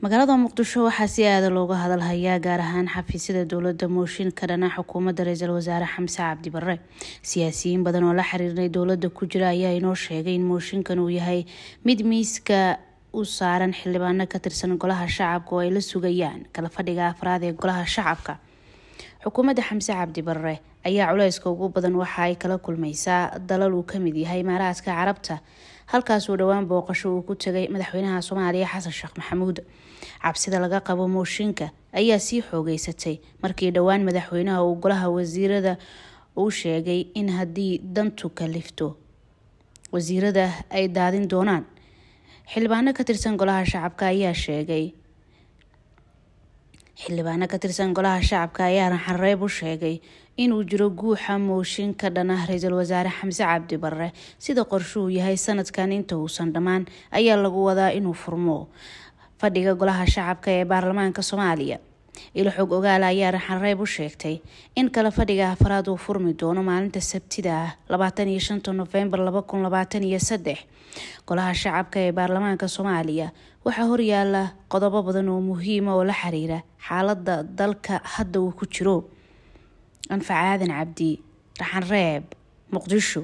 magaalada muqdisho waxaa si aada ah looga hadalhayaa gaar ahaan xafiisyada dowlada mooshin ka dhana xukuumadda ra iisal wasaare xamse cabdibarre siyaasiyiin badan oo la xiriirnay dowlada ku jira ayaa inoo sheegay in mooshinkan uu yahay mid miiska u saaran xildhibaano ka tirsan golaha shacabka oo ay la sugayaan kala fadhiga afraad ee golaha shacabka xukuumadda xamse cabdi barre ayaa culayska ugu badan waxa ay kala kulmaysaa dalal uu kamid yahay imaaraadka carabta halkaasuu dhowaan booqasho uu ku tegay madaxweynaha soomaaliya xasan sheekh maxamuud cabsida laga qabo mooshinka ayaa sii xoogeysatay markii dhowaan madaxweynaha uu golaha wasiirada uu sheegay in haddii dantu kalifto wasiirada ay daadin doonaan xildhibaano ka tirsan golaha shacabka ayaa sheegay xildhibaano ka tirsan golaha shacabka ayaaran xarreyb u sheegay inuu jiro guuxa mooshin ka ah ra-iisul wasaare xamse cabdi barre sida uu yahay sanadkan inta uusan dhammaan ayaa lagu wadaa inuu furmo fadhiga golaha shacabka ee baarlamaanka soomaaliya ilo xog ogaala ayaa raxanreeb u sheegtay in kala fadhiga afaraad uu furmi doono maalinta sabtida ah labaatan iyo shanta nofembar laba kun labaatan iyo saddex golaha shacabka ee baarlamaanka soomaaliya waxaa horyaala qodobo badan oo muhiima oo la xiriira xaalada dalka hadda uu ku jiro anfac aadan cabdi raxanreeb muqdisho